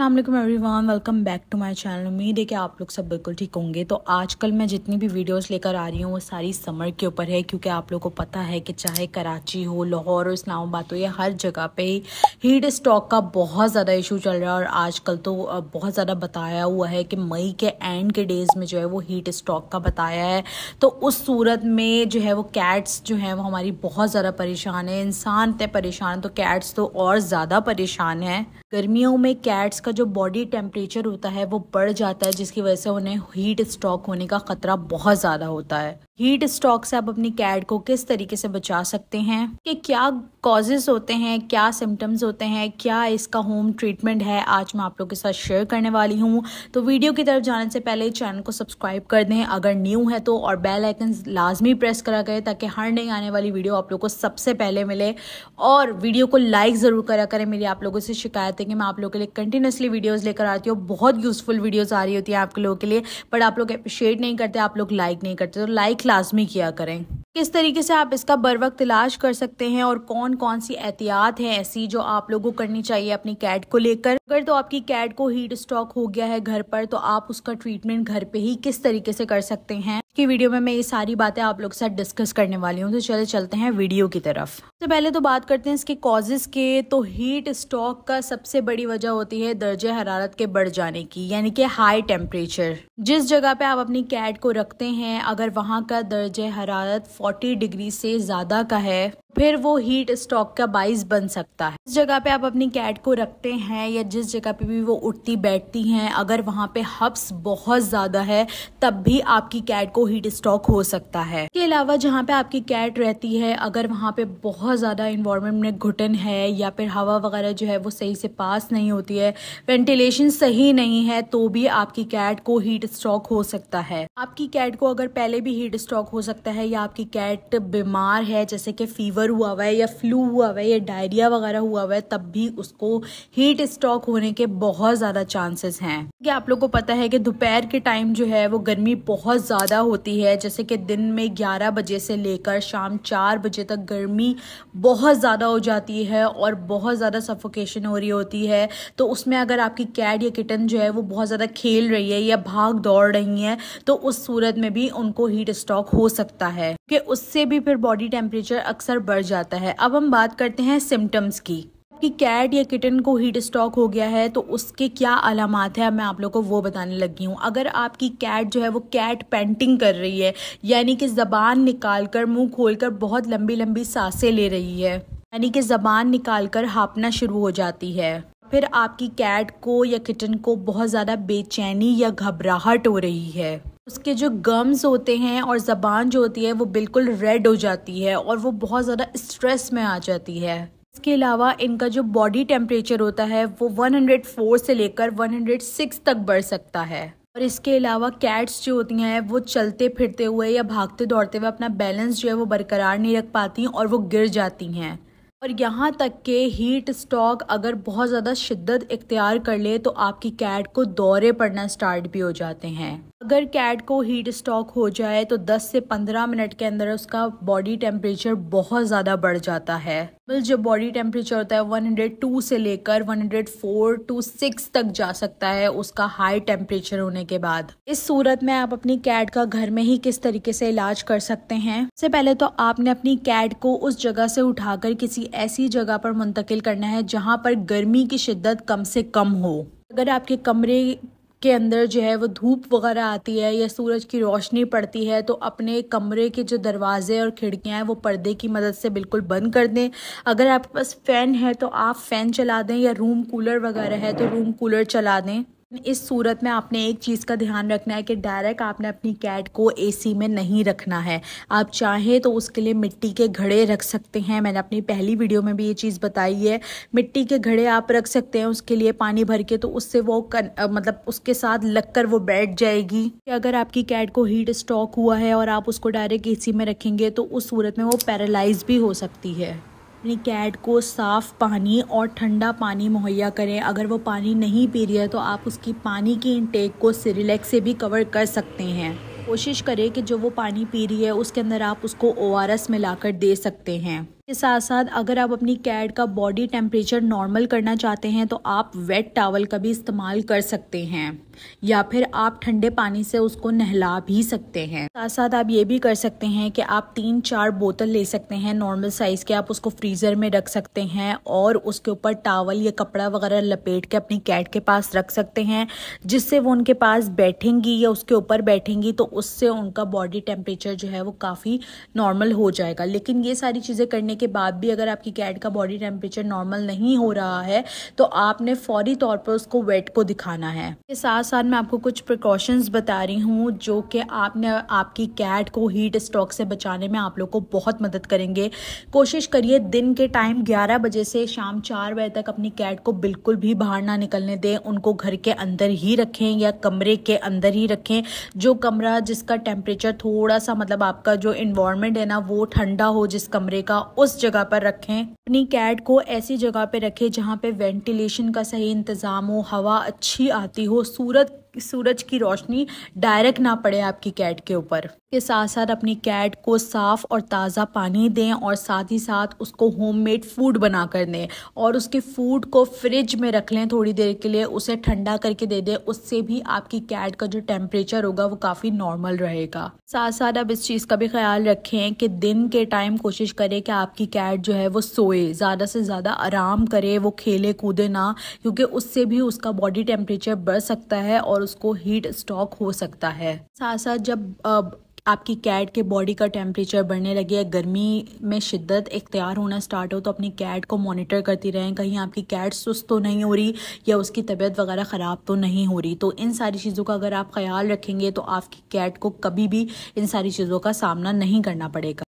Allah everyone welcome back to my channel उम्मीद है कि आप लोग सब बिल्कुल ठीक होंगे तो आजकल मैं जितनी भी वीडियोस लेकर आ रही हूँ वो सारी समर के ऊपर है क्योंकि आप लोगों को पता है कि चाहे कराची हो लाहौर हो इस्लामाबाद हो या हर जगह पे हीट स्टॉक का बहुत ज़्यादा इशू चल रहा है और आजकल तो बहुत ज़्यादा बताया हुआ है कि मई के एंड के डेज़ में जो है वो हीट स्टॉक का बताया है तो उस सूरत में जो है वो कैट्स जो हैं वो हमारी बहुत ज़्यादा परेशान है इंसान तय परेशान तो कैट्स तो और ज़्यादा परेशान है गर्मियों में कैट्स का जो बॉडी टेम्परेचर होता है वो बढ़ जाता है जिसकी वजह से उन्हें हीट स्ट्रोक होने का ख़तरा बहुत ज़्यादा होता है हीट स्ट्रोक से आप अपनी कैड को किस तरीके से बचा सकते हैं कि क्या कॉजेज होते हैं क्या सिम्टम्स होते हैं क्या इसका होम ट्रीटमेंट है आज मैं आप लोग के साथ शेयर करने वाली हूँ तो वीडियो की तरफ जाने से पहले चैनल को सब्सक्राइब कर दें अगर न्यू है तो और बेल आइकन लाजमी प्रेस करा करें ताकि हर नई आने वाली वीडियो आप लोग को सबसे पहले मिले और वीडियो को लाइक ज़रूर करा करें मेरी आप लोगों से शिकायत है कि मैं आप लोगों के लिए कंटिन्यूसली वीडियोज़ लेकर आती हूँ बहुत यूज़फुल वीडियोज़ आ रही होती है आप लोगों के लिए बट आप लोग अप्रिशिएट नहीं करते आप लोग लाइक नहीं करते तो लाइक लाजमी किया करें किस तरीके से आप इसका बर वक्त इलाज कर सकते हैं और कौन कौन सी एहतियात हैं ऐसी जो आप लोगों को करनी चाहिए अपनी कैट को लेकर अगर तो आपकी कैट को हीट स्टॉक हो गया है घर पर तो आप उसका ट्रीटमेंट घर पे ही किस तरीके से कर सकते हैं की वीडियो में मैं ये सारी बातें आप लोग के साथ डिस्कस करने वाली हूँ तो चले चलते हैं वीडियो की तरफ सबसे तो पहले तो बात करते हैं इसके कॉजेज के तो हीट स्टॉक का सबसे बड़ी वजह होती है दर्जे हरारत के बढ़ जाने की यानी कि हाई टेम्परेचर जिस जगह पे आप अपनी कैट को रखते हैं अगर वहाँ का दर्ज हरारत फोर्टी डिग्री से ज़्यादा का है फिर वो हीट स्टॉक का बाइस बन सकता है जिस जगह पे आप अपनी कैट को रखते हैं या जिस जगह पे भी वो उठती बैठती हैं अगर वहाँ पे हब्स बहुत ज़्यादा है तब भी आपकी कैट को हीट स्टॉक हो सकता है इसके अलावा जहाँ पे आपकी कैट रहती है अगर वहाँ पे बहुत ज़्यादा इन्वायरमेंट में घुटन है या फिर हवा वगैरह जो है वो सही से पास नहीं होती है वेंटिलेशन सही नहीं है तो भी आपकी कैट को हीट स्टॉक हो सकता है आपकी कैट को अगर पहले भी हीट स्टॉक हो सकता है या आपकी कैट बीमार है जैसे कि फीवर फीवर हुआ हुआ है या फ्लू हुआ हुआ है या डायरिया वगैरह हुआ हुआ है तब भी उसको हीट स्ट्रोक होने के बहुत ज़्यादा चांसेस हैं क्या आप लोग को पता है कि दोपहर के टाइम जो है वो गर्मी बहुत ज़्यादा होती है जैसे कि दिन में ग्यारह बजे से लेकर शाम चार बजे तक गर्मी बहुत ज़्यादा हो जाती है और बहुत ज़्यादा सफोकेशन हो रही होती है तो उसमें अगर आपकी कैट या किटन जो है वो बहुत ज़्यादा खेल रही है या भाग दौड़ रही है तो उस सूरत में भी उनको हीट स्ट्रोक हो सकता है क्योंकि उससे भी फिर बॉडी टेम्परेचर अक्सर बढ़ जाता है अब हम बात करते हैं सिम्टम्स की कि कैट या किटन को हीट स्टॉक हो गया है तो उसके क्या अलामत है मैं आप लोग को वो बताने लगी हूँ अगर आपकी कैट जो है वो कैट पेंटिंग कर रही है यानी कि ज़बान निकाल कर मुँह खोल कर बहुत लंबी लंबी सांसें ले रही है यानी कि ज़बान निकाल कर हाँपना शुरू हो जाती है फिर आपकी कैट को या किटन को बहुत ज़्यादा बेचैनी या घबराहट हो रही है उसके जो गम्स होते हैं और ज़बान जो होती है वो बिल्कुल रेड हो जाती है और वो बहुत ज़्यादा स्ट्रेस में आ जाती है इसके अलावा इनका जो बॉडी टेम्परेचर होता है वो 104 से लेकर 106 तक बढ़ सकता है और इसके अलावा कैट्स जो होती हैं वो चलते फिरते हुए या भागते दौड़ते हुए अपना बैलेंस जो है वो बरकरार नहीं रख पाती और वो गिर जाती हैं और यहाँ तक के हीट स्टॉक अगर बहुत ज़्यादा शिद्दत इख्तियार कर ले तो आपकी कैट को दौरे पड़ना स्टार्ट भी हो जाते हैं अगर कैट को हीट स्टॉक हो जाए तो 10 से 15 मिनट के अंदर उसका बॉडी टेम्परेचर बहुत ज़्यादा बढ़ जाता है जो बॉडी टेम्परेचर होता है 102 से लेकर 104 टू 6 तक जा सकता है उसका हाई टेम्परेचर होने के बाद इस सूरत में आप अपनी कैट का घर में ही किस तरीके से इलाज कर सकते हैं सबसे पहले तो आपने अपनी कैट को उस जगह से उठाकर किसी ऐसी जगह पर मुंतकिल करना है जहाँ पर गर्मी की शिद्दत कम से कम हो अगर आपके कमरे के अंदर जो है वो धूप वगैरह आती है या सूरज की रोशनी पड़ती है तो अपने कमरे के जो दरवाजे और खिड़कियाँ हैं वो पर्दे की मदद से बिल्कुल बंद कर दें अगर आपके पास फ़ैन है तो आप फ़ैन चला दें या रूम कूलर वगैरह है तो रूम कूलर चला दें इस सूरत में आपने एक चीज़ का ध्यान रखना है कि डायरेक्ट आपने अपनी कैट को एसी में नहीं रखना है आप चाहें तो उसके लिए मिट्टी के घड़े रख सकते हैं मैंने अपनी पहली वीडियो में भी ये चीज़ बताई है मिट्टी के घड़े आप रख सकते हैं उसके लिए पानी भर के तो उससे वो कर, मतलब उसके साथ लग कर वो बैठ जाएगी कि अगर आपकी कैट को हीट स्टॉक हुआ है और आप उसको डायरेक्ट ए में रखेंगे तो उस सूरत में वो पैरालाइज भी हो सकती है अपनी कैट को साफ़ पानी और ठंडा पानी मुहैया करें अगर वो पानी नहीं पी रही है तो आप उसकी पानी की इनटेक को सिरिलेक से भी कवर कर सकते हैं कोशिश करें कि जो वो पानी पी रही है उसके अंदर आप उसको ओ आर एस मिलाकर दे सकते हैं इसके साथ साथ अगर आप अपनी कैट का बॉडी टेम्परेचर नॉर्मल करना चाहते हैं तो आप वेट टावल का भी इस्तेमाल कर सकते हैं या फिर आप ठंडे पानी से उसको नहला भी सकते हैं साथ साथ आप ये भी कर सकते हैं कि आप तीन चार बोतल ले सकते हैं नॉर्मल साइज़ के आप उसको फ्रीज़र में रख सकते हैं और उसके ऊपर टावल या कपड़ा वगैरह लपेट के अपनी कैट के पास रख सकते हैं जिससे वो उनके पास बैठेंगी या उसके ऊपर बैठेंगी तो उससे उनका बॉडी टेम्परेचर जो है वो काफ़ी नॉर्मल हो जाएगा लेकिन ये सारी चीज़ें करने के बाद भी अगर आपकी कैट का बॉडी टेम्परेचर नॉर्मल नहीं हो रहा है तो आपने फौरी तौर पर उसको वेट को दिखाना है साथ साथ मैं आपको कुछ प्रिकॉशंस बता रही हूँ जो कि आपने आपकी कैट को हीट स्टॉक से बचाने में आप लोग को बहुत मदद करेंगे कोशिश करिए दिन के टाइम 11 बजे से शाम 4 बजे तक अपनी कैट को बिल्कुल भी बाहर ना निकलने दें उनको घर के अंदर ही रखें या कमरे के अंदर ही रखें जो कमरा जिसका टेम्परेचर थोड़ा सा मतलब आपका जो इन्वायरमेंट है ना वो ठंडा हो जिस कमरे का उस जगह पर रखें अपनी कैट को ऐसी जगह पर रखें जहाँ पे वेंटिलेशन का सही इंतज़ाम हो हवा अच्छी आती हो सूरज सूरज सूरज की रोशनी डायरेक्ट ना पड़े आपकी कैट के ऊपर के साथ साथ अपनी कैट को साफ़ और ताज़ा पानी दें और साथ ही साथ उसको होममेड फूड बना कर दें और उसके फूड को फ्रिज में रख लें थोड़ी देर के लिए उसे ठंडा करके दे दें उससे भी आपकी कैट का जो टेम्परेचर होगा वो काफ़ी नॉर्मल रहेगा साथ साथ अब इस चीज़ का भी ख्याल रखें कि दिन के टाइम कोशिश करें कि आपकी कैट जो है वो सोए ज़्यादा से ज़्यादा आराम करे वो खेले कूदे ना क्योंकि उससे भी उसका बॉडी टेम्परेचर बढ़ सकता है और उसको हीट स्टॉक हो सकता है साथ साथ जब आपकी कैट के बॉडी का टेम्परेचर बढ़ने लगे या गर्मी में शिद्दत इख्तियार होना स्टार्ट हो तो अपनी कैट को मॉनिटर करती रहें कहीं आपकी कैट सुस्त तो नहीं हो रही या उसकी तबीयत वगैरह ख़राब तो नहीं हो रही तो इन सारी चीज़ों का अगर आप ख्याल रखेंगे तो आपकी कैट को कभी भी इन सारी चीज़ों का सामना नहीं करना पड़ेगा